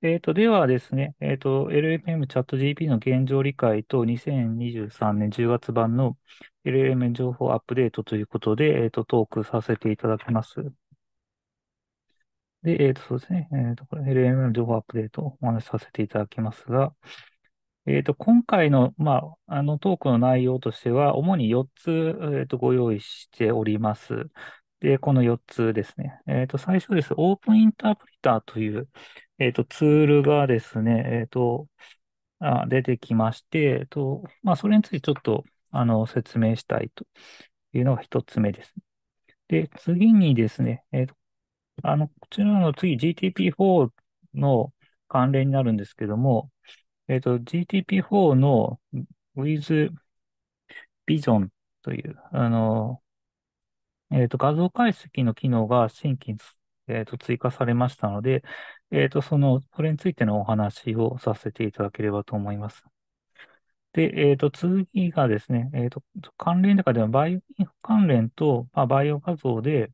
えと、ではですね、えと、LLM チャット GP の現状理解と2023年10月版の LLM 情報アップデートということで、えと、トークさせていただきます。で、えと、そうですね、えと、これ LLM の情報アップデートをお話しさせていただきますが、えと、今回の、まあ、あのトークの内容としては、主に4つ、えと、ご用意しております。で、この4つですね。えと、最初です。オープンインタープリターという、えっと、ツールがですね、えっと、あ、出てきまして、えっと、まあ、それについてちょっと、あの、説明したいというのが一つ目です。で、次にですね、えっと、あの、こちらの次 GTP4 の関連になるんですけども、えっと、GTP4 の With Vision という、あの、えっと、画像解析の機能が新規えっと、追加されましたので、えっと、その、これについてのお話をさせていただければと思います。で、えっ、ー、と、次がですね、えっ、ー、と、関連とかでは、バイオインフ関連と、まあ、バイオ画像で、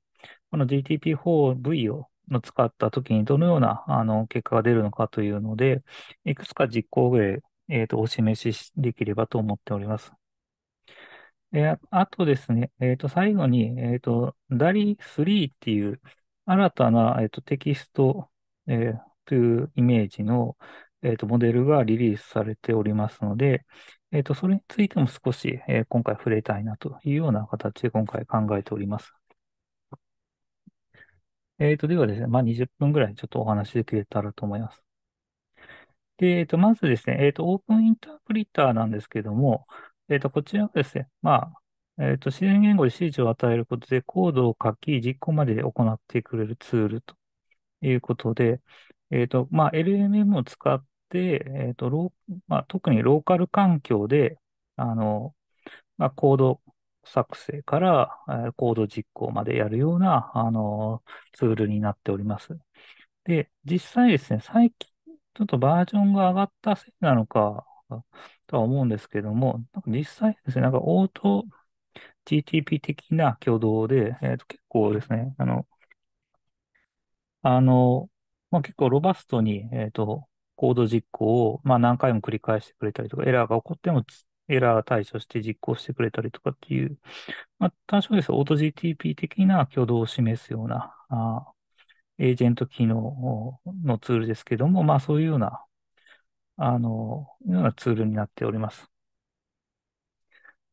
この GTP4V を使ったときにどのようなあの結果が出るのかというので、いくつか実行例、えっ、ー、と、お示しできればと思っております。えあとですね、えっ、と、最後に、えっ、と、DALI3 っていう新たな、えーとテキストえー、というイメージの、えーと、モデルがリリースされておりますので、えーと、それについても少し、えー、今回触れたいなというような形で今回考えております。えーと、ではですね、まあ、20分ぐらいちょっとお話できれたらと思います。で、えー、とまずですね、えーと、オープンインタープリターなんですけども、えー、とこちらがですね、まあえーと自然言語で指示を与えることでコードを書き、実行まで行ってくれるツールということで、えっ、ー、と、まあ、LMM を使って、えっ、ー、と、ロまあ、特にローカル環境で、あの、まあ、コード作成から、えー、コード実行までやるような、あの、ツールになっております。で、実際ですね、最近、ちょっとバージョンが上がったせいなのか、とは思うんですけども、なんか実際ですね、なんかオート GTP 的な挙動で、えー、と結構ですね、あの、あの、まあ、結構ロバストに、えっと、コード実行を、まあ、何回も繰り返してくれたりとか、エラーが起こってもエラー対処して実行してくれたりとかっていう、まあ、単ですオート GTP 的な挙動を示すような、あエージェント機能のツールですけども、まあそういうような、あの、ようなツールになっております。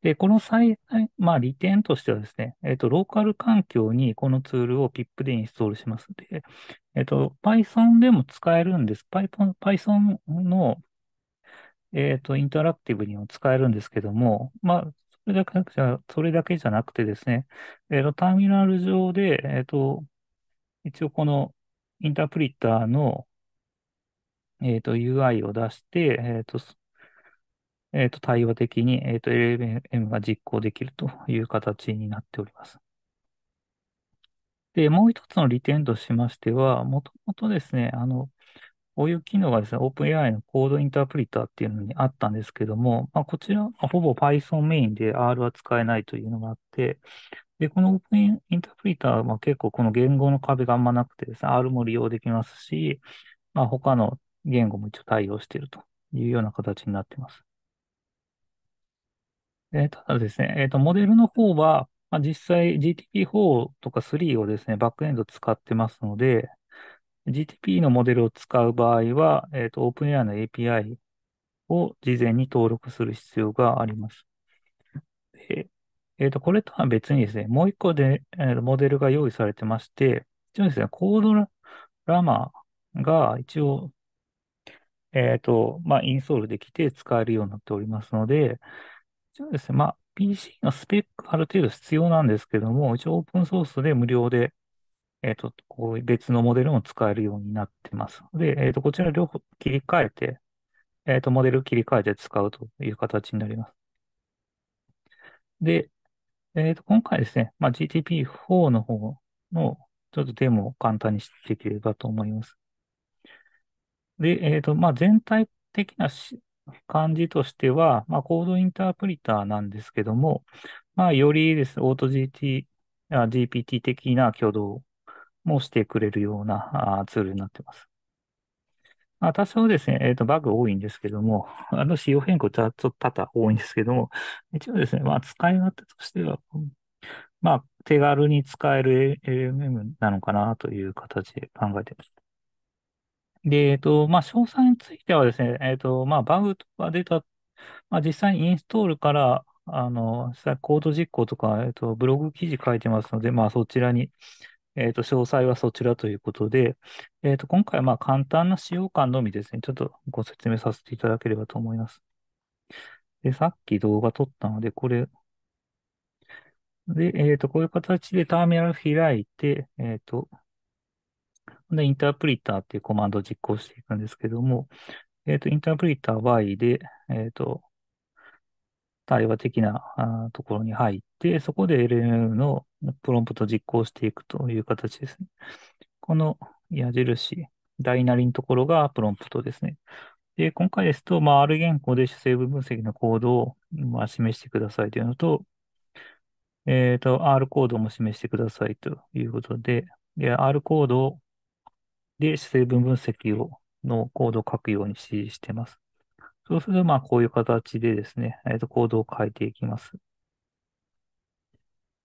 で、この最大、まあ利点としてはですね、えっ、と、ローカル環境にこのツールを PIP でインストールします。で、えっ、と、Python でも使えるんです。Python, Python の、えっ、と、インタラクティブにも使えるんですけども、まあ、それだけじゃ、それだけじゃなくてですね、えっ、と、ターミナル上で、えっ、と、一応このインタープリターの、えっ、と、UI を出して、えっ、と、えっ、と、対話的に、えっ、と、LLM が実行できるという形になっております。で、もう一つの利点としましては、もともとですね、あの、こういう機能がですね、OpenAI のコードインタープリターっていうのにあったんですけども、まあ、こちら、ほぼ Python メインで R は使えないというのがあって、で、この Open インタープリターは、まあ、結構この言語の壁があんまなくてですね、R も利用できますし、まあ、他の言語も一応対応しているというような形になっています。えーただですね、えーと、モデルの方は、まあ、実際 GTP4 とか3をですね、バックエンド使ってますので、GTP のモデルを使う場合は、えーと、OpenAI の API を事前に登録する必要があります。ええーと、これとは別にですね、もう一個で、えーとモデルが用意されてまして、一応ですね、コードララマが一応、えっと、まあ、インストールできて使えるようになっておりますので、そうですね。まあ、PC のスペックある程度必要なんですけども、一応オープンソースで無料で、えっと、こう別のモデルも使えるようになってますので、えっと、こちら両方切り替えて、えっと、モデル切り替えて使うという形になります。で、えっと、今回ですね、まあ、GTP4 の方のちょっとデモを簡単にしていければと思います。で、えっと、まあ、全体的なし、感じとしては、まあ、コードインタープリターなんですけども、まあ、よりです、オート GT、GPT 的な挙動もしてくれるようなツールになってます。まあ、多少ですね、えっ、ー、と、バグ多いんですけども、あの、仕様変更ちょっと多々多いんですけども、一応ですね、まあ、使い勝手としては、まあ、手軽に使える LM なのかなという形で考えてます。で、えっと、まあ、詳細についてはですね、えっと、まあ、バグとか出た、まあ、実際にインストールから、あの、実際コード実行とか、えっと、ブログ記事書いてますので、まあ、そちらに、えっと、詳細はそちらということで、えっと、今回はまあ、簡単な使用感のみですね、ちょっとご説明させていただければと思います。で、さっき動画撮ったので、これ、で、えっと、こういう形でターミナル開いて、えっと、で、インタープリターっていうコマンドを実行していくんですけども、えっ、と、インタープリター Y で、えっ、と、対話的なところに入って、そこで l m のプロンプトを実行していくという形ですね。この矢印、大なりのところがプロンプトですね。で、今回ですと、まあ、R 言語で主成分分析のコードを、まあ、示してくださいというのと、えっ、ー、と、R コードも示してくださいということで、で R コードをで、成分分析を、のコードを書くように指示しています。そうすると、まあ、こういう形でですね、えー、と、コードを書いていきます。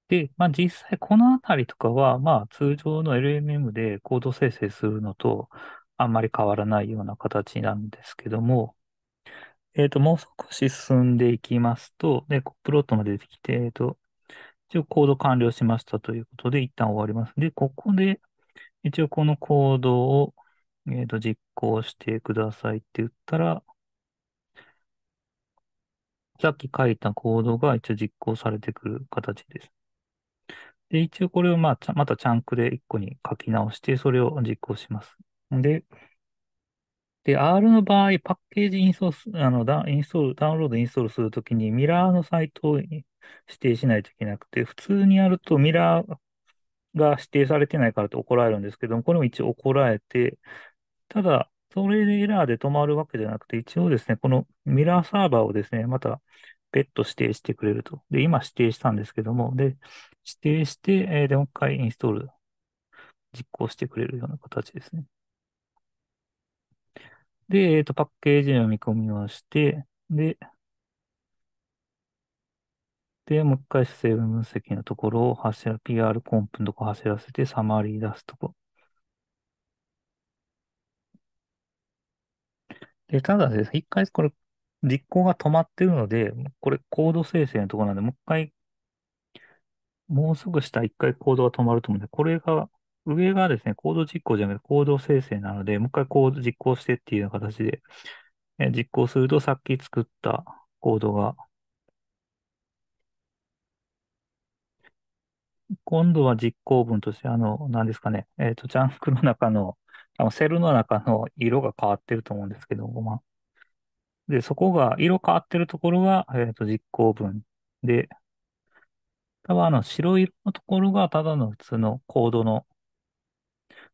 で、まあ、実際このあたりとかは、まあ、通常の LMM でコード生成するのとあんまり変わらないような形なんですけども、えっ、ー、と、もう少し進んでいきますと、で、プロットも出てきて、えっ、ー、と、一応コード完了しましたということで、一旦終わります。で、ここで、一応このコードを、えー、と実行してくださいって言ったら、さっき書いたコードが一応実行されてくる形です。で、一応これをまあ、またチャンクで1個に書き直して、それを実行します。で、で、R の場合、パッケージインストール、あの、ダインストール、ダウンロードインストールするときにミラーのサイトを指定しないといけなくて、普通にやるとミラーが指定されてないからって怒られるんですけども、これも一応怒られて、ただ、それでエラーで止まるわけじゃなくて、一応ですね、このミラーサーバーをですね、また別途指定してくれると。で、今指定したんですけども、で、指定して、えー、で、もう一回インストール、実行してくれるような形ですね。で、えっ、ー、と、パッケージの読み込みをして、で、で、もう一回成分分析のところを走ら、PR コンプのとこ走らせて、サマリー出すとこ。で、ただです、一回これ、実行が止まってるので、これコード生成のところなんで、もう一回、もうすぐ下一回コードが止まると思うんで、これが、上がですね、コード実行じゃなくてコード生成なので、もう一回コード実行してっていうような形で、え実行するとさっき作ったコードが今度は実行文として、あの、何ですかね、えっ、と、ジャンクの中の、あの、セルの中の色が変わってると思うんですけど、まあ、で、そこが、色変わってるところが、えっ、と、実行文で、多分あの、白色のところが、ただの普通のコードの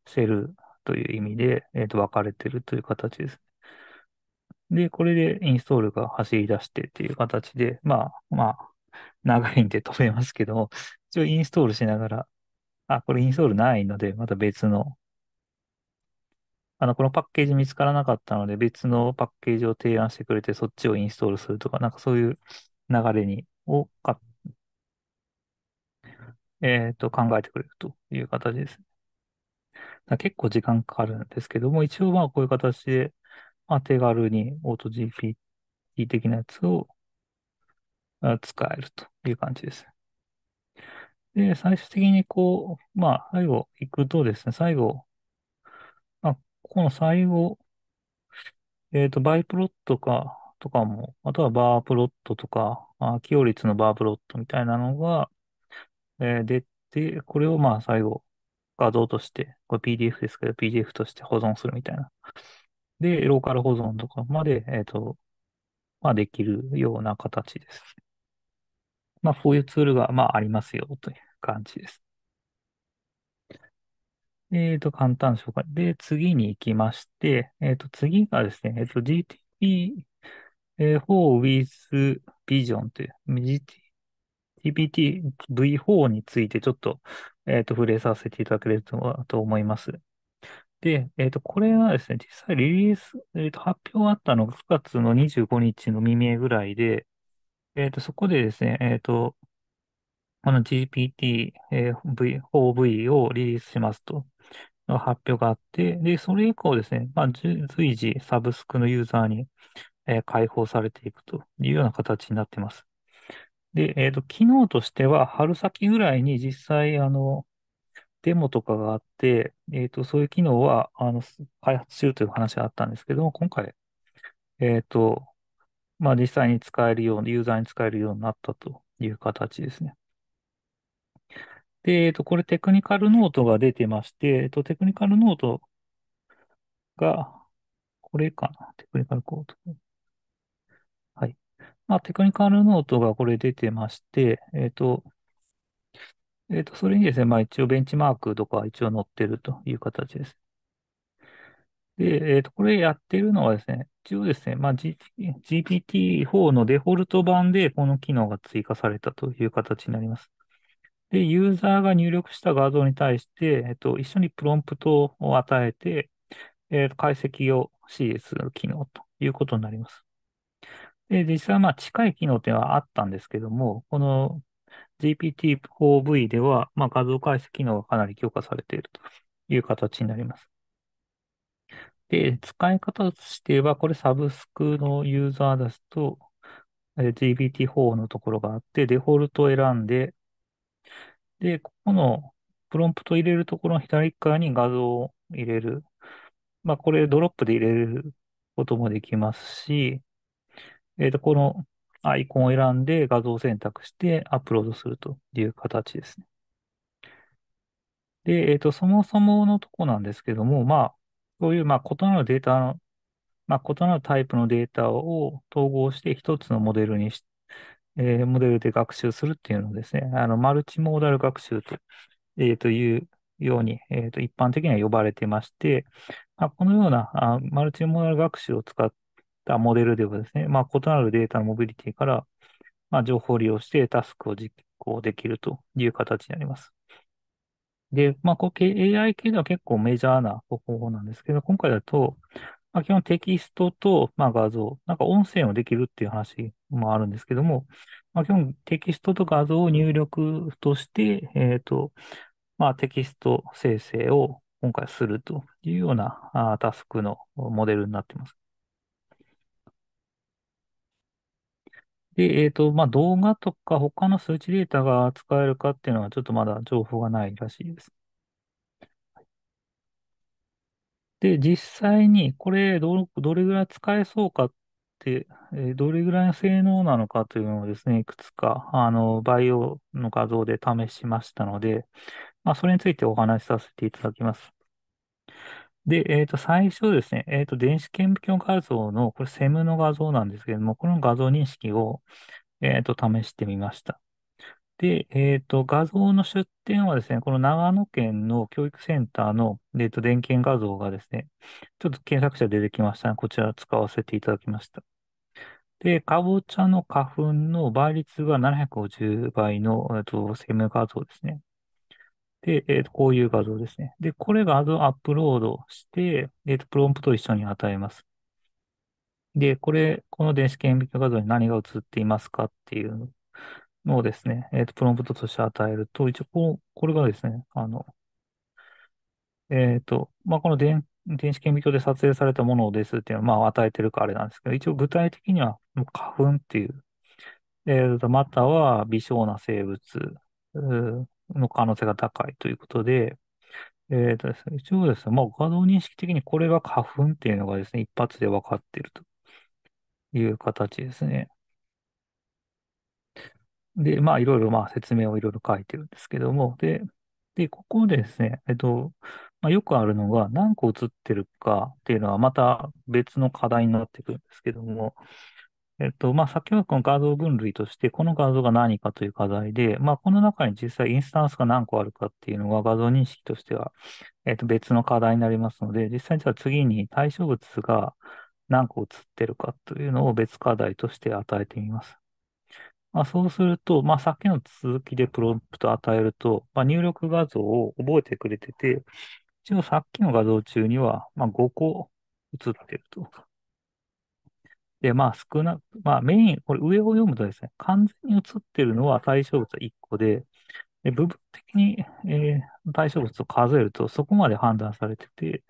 セルという意味で、えっ、と、分かれてるという形です。で、これでインストールが走り出してっていう形で、まあ、まあ、長いんで止めますけど、一応インストールしながら、あ、これインストールないので、また別の、あの、このパッケージ見つからなかったので、別のパッケージを提案してくれて、そっちをインストールするとか、なんかそういう流れに、をえっ、ー、と、考えてくれるという形ですね。結構時間かかるんですけども、一応まあこういう形で、まあ、手軽に AutoGPT 的なやつを使えるという感じです。で、最終的にこう、まあ、最後行くとですね、最後、まあ、この最後、えっ、ー、と、バイプロットか、とかも、あとはバープロットとか、あ寄与率のバープロットみたいなのが、えー、出て、これをまあ最後、画像として、これ PDF ですけど、PDF として保存するみたいな。で、ローカル保存とかまで、えっ、ー、と、まあできるような形です。まあ、そういうツールが、まあ、ありますよという感じです。えっ、ー、と、簡単紹介。で、次に行きまして、えっ、ー、と、次がですね、えっ、ー、と、GTP、え 4with Vision という、GTPTV4 についてちょっと、えっ、と、触れさせていただければと思います。で、えっ、と、これはですね、実際リリース、えっ、と、発表があったのが9月の25日の未明ぐらいで、えっと、そこでですね、えっと、この GPT、え v、4V をリリースしますと、発表があって、で、それ以降ですね、まあ、随時サブスクのユーザーに、えー、開放されていくというような形になっています。で、えっ、と、機能としては、春先ぐらいに実際、あの、デモとかがあって、えっ、と、そういう機能は、あの、開発しようという話があったんですけども、今回、えっ、と、まあ実際に使えるように、ユーザーに使えるようになったという形ですね。で、えっと、これテクニカルノートが出てまして、えっと、テクニカルノートが、これかな。テクニカルコード。はい。まあ、テクニカルノートがこれ出てまして、えっと、えっと、それにですね、まあ一応ベンチマークとか一応載ってるという形です。で、えっと、これやってるのはですね、一応ですね、まあ、G、p t 4のデフォルト版でこの機能が追加されたという形になります。で、ユーザーが入力した画像に対して、えっと、一緒にプロンプトを与えて、えっと、解析を指示する機能ということになります。で、実際、まあ、近い機能でいうのはあったんですけども、この GPT-4V では、まあ、画像解析機能がかなり強化されているという形になります。で、使い方としては、これサブスクのユーザーですと、g b t 4のところがあって、デフォルトを選んで、で、ここのプロンプト入れるところの左側に画像を入れる。まあ、これドロップで入れることもできますし、えっ、ー、と、このアイコンを選んで画像を選択してアップロードするという形ですね。で、えっ、ー、と、そもそものとこなんですけども、まあ、そういうまあ異なるデータの、まあ、異なるタイプのデータを統合して一つのモデルにし、えー、モデルで学習するっていうのをですね、あのマルチモーダル学習と,、えー、というように、えー、と一般的には呼ばれてまして、まあ、このようなあマルチモーダル学習を使ったモデルではですね、まあ、異なるデータのモビリティから、まあ、情報を利用してタスクを実行できるという形になります。で、まあ、こう、AI 系では結構メジャーな方法なんですけど、今回だと、まあ、基本テキストと、まあ、画像、なんか音声をできるっていう話もあるんですけども、まあ、基本テキストと画像を入力として、えっ、ー、と、まあ、テキスト生成を今回するというようなあタスクのモデルになっています。で、えっと、まあ、動画とか他の数値データが使えるかっていうのはちょっとまだ情報がないらしいです。で、実際にこれど、どれぐらい使えそうかって、えどれぐらいの性能なのかというのをですね、いくつか、あの、バイオの画像で試しましたので、まあ、それについてお話しさせていただきます。で、えっと、最初ですね、えっと、電子顕微鏡画像の、これ、セムの画像なんですけれども、この画像認識を、えっと、試してみました。で、えっと、画像の出典はですね、この長野県の教育センターの、えっと、電源画像がですね、ちょっと検索者出てきましたね、こちら使わせていただきました。で、かぼちゃの花粉の倍率が750倍の、えっと、セム画像ですね。で、えー、とこういう画像ですね。で、これ画像アップロードして、えー、とプロンプを一緒に与えます。で、これ、この電子顕微鏡画像に何が映っていますかっていうのをですね、えっ、ー、と、プロンプトとして与えると、一応こ、う、これがですね、あの、えっ、ー、と、まあ、この電電子顕微鏡で撮影されたものですっていうのは、まあ、与えてるかあれなんですけど、一応具体的には、花粉っていう、えっ、ー、と、または微小な生物、の可能性が高いということで、えーとですね、一応ですね、まあ、画像認識的にこれが花粉っていうのがですね、一発で分かっているという形ですね。で、まあ、いろいろまあ説明をいろいろ書いてるんですけども、で、で、ここでですね、えっと、まあ、よくあるのが何個映ってるかっていうのはまた別の課題になってくるんですけども、えっと、まあ、先ほどこの画像分類として、この画像が何かという課題で、まあ、この中に実際インスタンスが何個あるかっていうのが画像認識としては、えっと、別の課題になりますので、実際にじゃあ次に対象物が何個写ってるかというのを別課題として与えてみます。まあ、そうすると、まあ、さっきの続きでプロンプト与えると、まあ、入力画像を覚えてくれてて、一応さっきの画像中には、まあ、5個写ってると。で、まあ少な、く、まあメイン、これ上を読むとですね、完全に写ってるのは対象物は1個で、で部分的に、えー、対象物を数えるとそこまで判断されてて、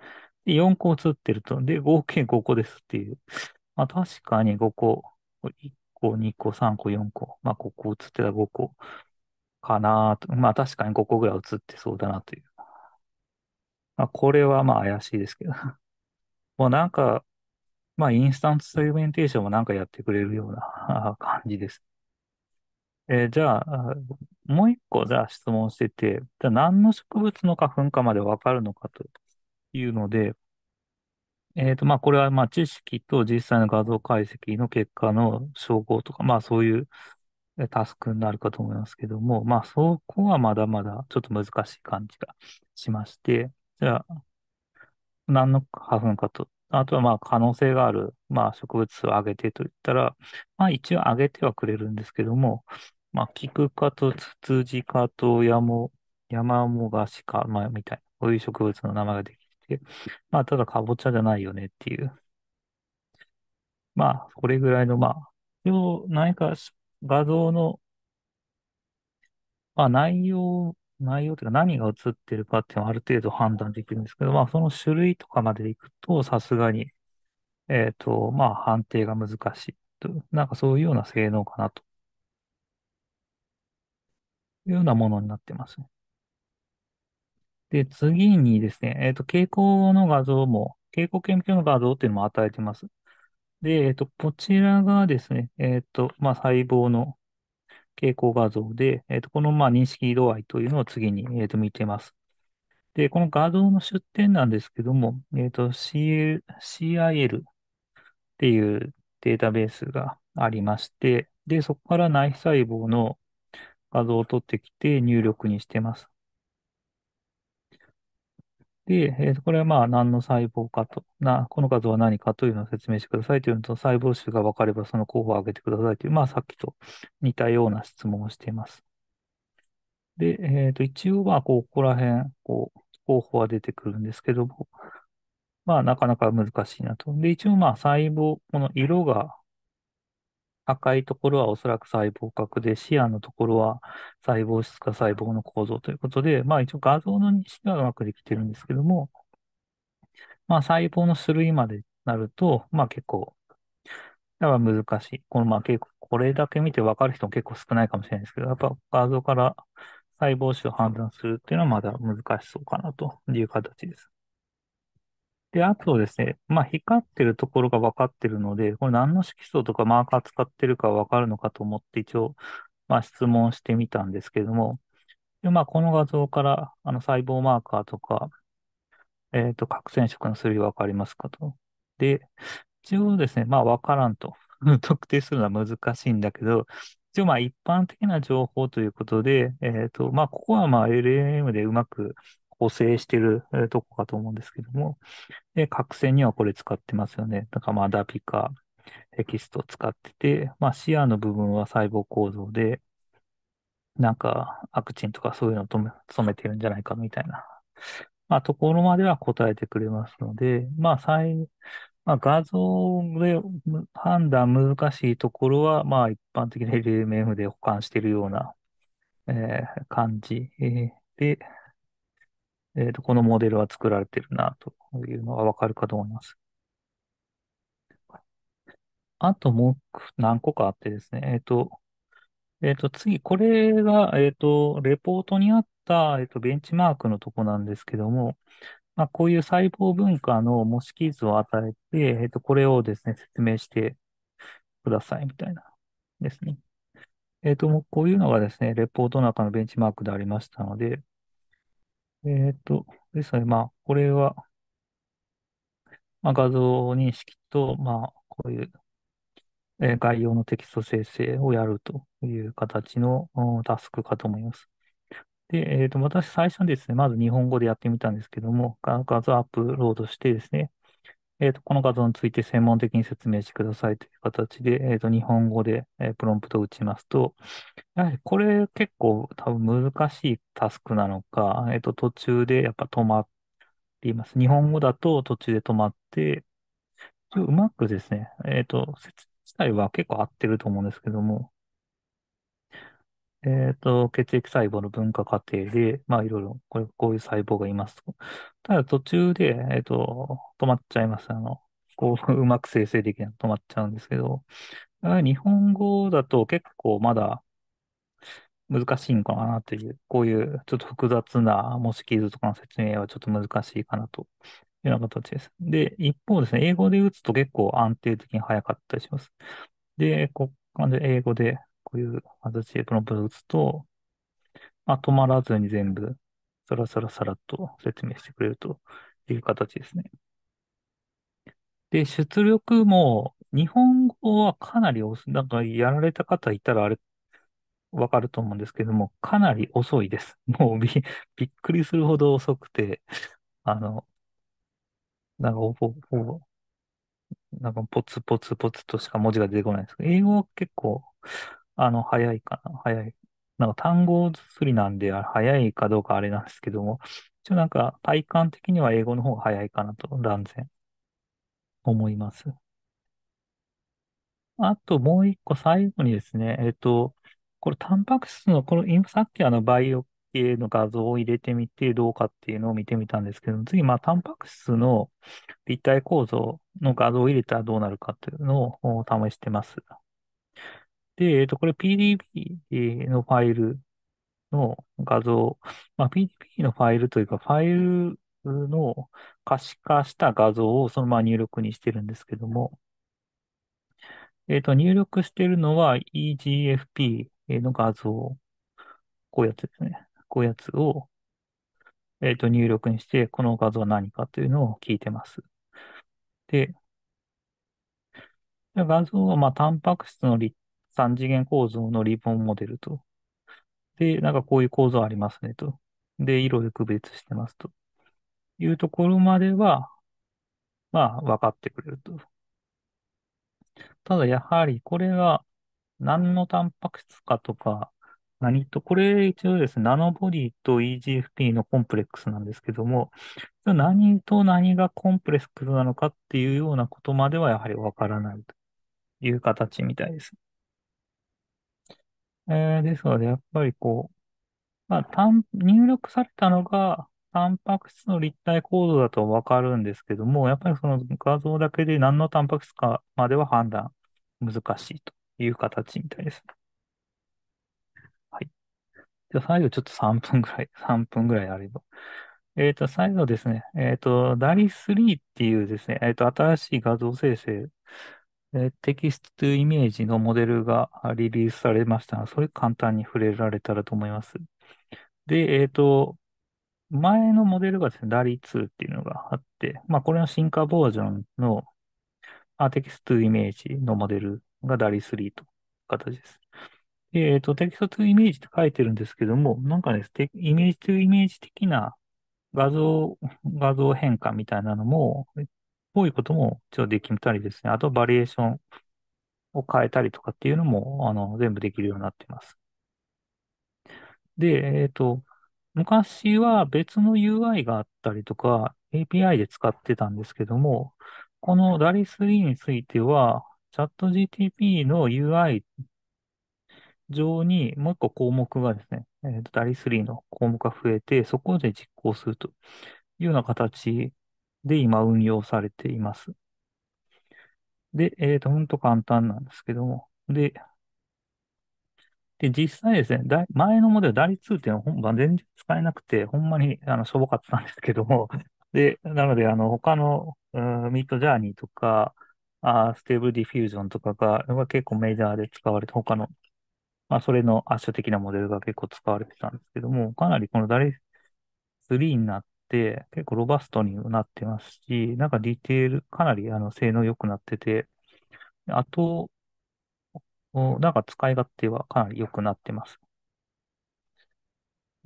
で4個写ってると、で、合計5個ですっていう。まあ確かに5個、1個、2個、3個、4個、まあここ写ってた5個かなと。まあ確かに5個ぐらい写ってそうだなという。まあこれはまあ怪しいですけど。もうなんか、まあ、インスタントセグメンテーションもなんかやってくれるような感じです。えー、じゃあ、もう一個、じゃあ質問してて、じゃあ何の植物の花粉かまでわかるのかというので、えっと、まあ、これは、まあ、知識と実際の画像解析の結果の証拠とか、まあ、そういうタスクになるかと思いますけども、まあ、そこはまだまだちょっと難しい感じがしまして、じゃあ、何の花粉かとあとはまあ可能性がある、まあ植物を上げてといったら、まあ一応上げてはくれるんですけども、まあキク科とツツジ科とヤモ、ヤマモガシ科、まあみたいな、こういう植物の名前ができて、まあただカボチャじゃないよねっていう。まあ、これぐらいの、まあ、要、何か画像の、まあ内容内容というか何が映ってるかっていうのはある程度判断できるんですけど、まあ、その種類とかまでいくと、さすがに、えっ、ー、と、まあ、判定が難しいと。なんかそういうような性能かなと。いうようなものになってます、ね。で、次にですね、えっ、ー、と、傾向の画像も、傾向顕微鏡の画像っていうのも与えてます。で、えっ、ー、と、こちらがですね、えっ、と、まあ、細胞の傾向画像で、えっ、ー、と、このまあ認識度合いというのを次に、えっ、ー、と、見てます。で、この画像の出典なんですけども、えっ、ー、と、CL、CIL っていうデータベースがありまして、で、そこから内皮細胞の画像を取ってきて入力にしてます。で、えー、これはまあ何の細胞かと、な、この数は何かというのを説明してくださいというのと、細胞種が分かればその候補を挙げてくださいという、まあさっきと似たような質問をしています。で、えっ、ー、と、一応まあ、ここら辺、こう、候補は出てくるんですけども、まあなかなか難しいなと。で、一応まあ細胞、この色が赤いところはおそらく細胞核で、シアンのところは細胞質か細胞の構造ということで、まあ一応画像の認識はうまくできてるんですけども、まあ細胞の種類までなると、まあ結構、だから難しい。このまあ結構、これだけ見てわかる人も結構少ないかもしれないですけど、やっぱ画像から細胞種を判断するっていうのはまだ難しそうかなという形です。で、あとですね、まあ、光ってるところが分かってるので、これ何の色素とかマーカー使ってるか分かるのかと思って一応、まあ、質問してみたんですけども、でまあ、この画像からあの細胞マーカーとか、えっ、ー、と、核染色の種類分かりますかと。で、一応ですね、まあ、分からんと。特定するのは難しいんだけど、一応まあ一般的な情報ということで、えっ、ー、と、まあここはまあ LLM でうまく構成してるとこかと思うんですけども、で、覚醒にはこれ使ってますよね。だからまあ、ダピカ、テキストを使ってて、まあ、視野の部分は細胞構造で、なんか、アクチンとかそういうのを止め染めてるんじゃないかみたいな、まあ、ところまでは答えてくれますので、まあ、最、まあ、画像で判断難しいところは、まあ、一般的な LMF で保管しているような、えー、感じで、えっ、ー、と、このモデルは作られてるな、というのがわかるかと思います。あともう何個かあってですね、えっ、ー、と、えっ、ー、と、次、これが、えっ、と、レポートにあった、えっ、と、ベンチマークのとこなんですけども、まあ、こういう細胞分化の模式図を与えて、えっ、と、これをですね、説明してください、みたいなですね。えっ、と、もうこういうのがですね、レポートの中のベンチマークでありましたので、えっと、ですので、まあ、これは、まあ、画像認識と、まあ、こういう、えー概要のテキスト生成をやるという形のうんタスクかと思います。で、えっと、私最初にですね、まず日本語でやってみたんですけども、画像アップロードしてですね、えー、と、この画像について専門的に説明してくださいという形で、えっ、ー、と、日本語で、えー、プロンプトを打ちますと、やはりこれ結構多分難しいタスクなのか、えっ、と、途中でやっぱ止まっています。日本語だと途中で止まって、うまくですね、えっ、と、説自体は結構合ってると思うんですけども、えっ、と、血液細胞の分化過程で、まあいろいろ、これ、こういう細胞がいますと。ただ途中で、えっ、ー、と、止まっちゃいます。あの、こう、うまく生成できない止まっちゃうんですけど、日本語だと結構まだ難しいのかなという、こういうちょっと複雑な模式図とかの説明はちょっと難しいかなというような形です。で、一方ですね、英語で打つと結構安定的に早かったりします。で、こう、英語でういう形で、ドシェイプのブーと、まあ、止まらずに全部、さらさらさらっと説明してくれるという形ですね。で、出力も、日本語はかなり遅い。なんか、やられた方いたらあれ、わかると思うんですけども、かなり遅いです。もうび、びっくりするほど遅くて、あの、なんかほぼ、ほぼ、なんかポツポツポツとしか文字が出てこないんですけど、英語は結構、あの、早いかな、早い。なんか単語すりなんで、早いかどうかあれなんですけども、一応なんか体感的には英語の方が早いかなと断然思います。あともう一個最後にですね、えっと、これタンパク質の、このインさっきあのバイオ系の画像を入れてみてどうかっていうのを見てみたんですけど、次、まあタンパク質の立体構造の画像を入れたらどうなるかっていうのを試してます。で、えっと、これ PDB のファイルの画像、まあ、PDB のファイルというか、ファイルの可視化した画像をそのまま入力にしてるんですけども、えっと、入力してるのは EGFP の画像、こういうやつですね。こういうやつを、えっと、入力にして、この画像は何かというのを聞いてます。で、画像は、まあ、タンパク質の立3次元構造のリボンモデルと。で、なんかこういう構造ありますねと。で、色で区別してますと。いうところまでは、まあ、分かってくれると。ただ、やはりこれが何のタンパク質かとか、何と、これ一応ですね、ナノボディと EGFP のコンプレックスなんですけども、何と何がコンプレックスなのかっていうようなことまではやはりわからないという形みたいです。えー、ですので、やっぱりこう、まあ、入力されたのが、タンパク質の立体構造だとわかるんですけども、やっぱりその画像だけで何のタンパク質かまでは判断難しいという形みたいです。はい。じゃあ最後ちょっと3分ぐらい、3分ぐらいあれば。えっと、最後ですね、えっと、DALI3 っていうですね、えっと、新しい画像生成テキストトゥイメージのモデルがリリースされましたが、それ簡単に触れられたらと思います。で、えっと、前のモデルがですね、d a i 2っていうのがあって、まあ、これの進化バージョンのあテキストイメージのモデルが DALI3 という形です。でえっと、テキスト2イメージって書いてるんですけども、なんかね、イメージ2イメージ的な画像、画像変換みたいなのも、多いことも一応できたりですね。あと、バリエーションを変えたりとかっていうのも、あの、全部できるようになっています。で、えっ、ー、と、昔は別の UI があったりとか、API で使ってたんですけども、この DALI3 については、チャット GTP の UI 上にもう一個項目がですね、えー、DALI3 の項目が増えて、そこで実行するというような形で、今運用されています。で、えっ、ー、と、ほんと簡単なんですけども。で、で、実際ですね、だ前のモデル、ダリ2っていうのは、本番全然使えなくて、ほんまに、あの、しょぼかったんですけども、で、なので、あの、他の、うん、ミッドジャーニーとか、あステーブルディフュージョンとかが、結構メジャーで使われて、他の、まあ、それの圧勝的なモデルが結構使われてたんですけども、かなりこのダリ3になっ、結構ロバストになってますし、なんかディテールかなりあの性能良くなってて、あと、なんか使い勝手はかなり良くなってます。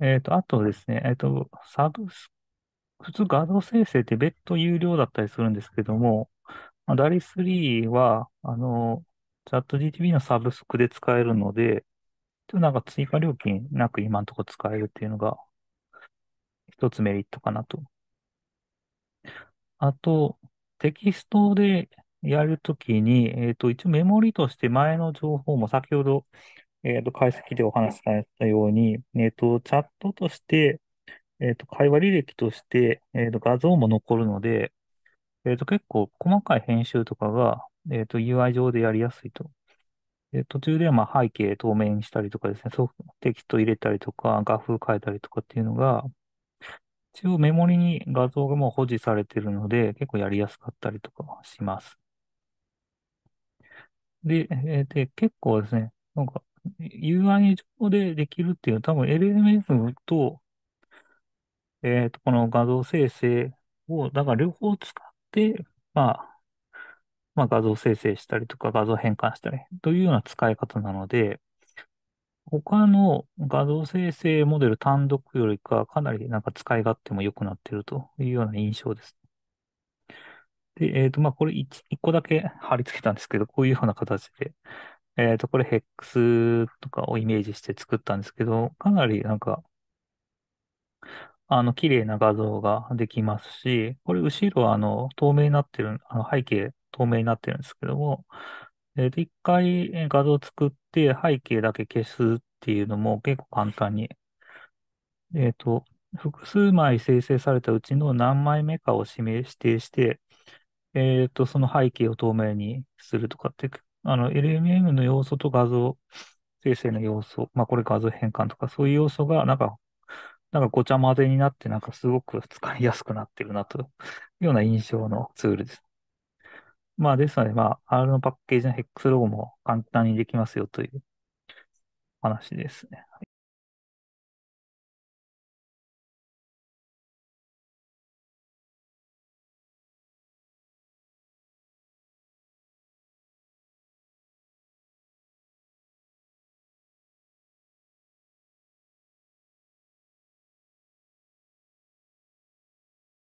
えっと、あとですね、えっと、サブス、普通画像生成って別途有料だったりするんですけども、ダリ3は、あの、チャット GTP のサブスクで使えるので、ちょっとなんか追加料金なく今のところ使えるっていうのが一つメリットかなと。あと、テキストでやるときに、えっ、ー、と、一応メモリとして前の情報も先ほど、えっ、ー、と、解析でお話しされたように、えっ、ー、と、チャットとして、えっ、と、会話履歴として、えっ、と、画像も残るので、えっ、と、結構細かい編集とかが、えっ、と、UI 上でやりやすいと。で、途中ではまあ背景透明にしたりとかですね、テキスト入れたりとか、画風変えたりとかっていうのが、一応メモリに画像がもう保持されてるので、結構やりやすかったりとかはします。で、えで、結構ですね、なんか UI 上でできるっていう多分 LMS と、えっ、ー、と、この画像生成を、だから両方使って、まあ、まあ、画像生成したりとか画像変換したりというような使い方なので、他の画像生成モデル単独よりか、かなりなんか使い勝手も良くなってるというような印象です。で、えっ、ー、と、まあ、これ 1, 1個だけ貼り付けたんですけど、こういうような形で、えっ、ー、と、これ HEX とかをイメージして作ったんですけど、かなりなんか、あの、綺麗な画像ができますし、これ後ろはあの、透明になってる、あの背景透明になってるんですけども、えで、一回え画像作って背景だけ消すっていうのも結構簡単に、えっと、複数枚生成されたうちの何枚目かを指名指定して、えっと、その背景を透明にするとかって、あの、LMM の要素と画像生成の要素、まあ、これ画像変換とか、そういう要素が、なんか、なんかごちゃ混ぜになって、なんかすごく使いやすくなってるなというような印象のツールです。まあ、ですので、まあ、R のパッケージの HEX ロゴも簡単にできますよという話ですね。はい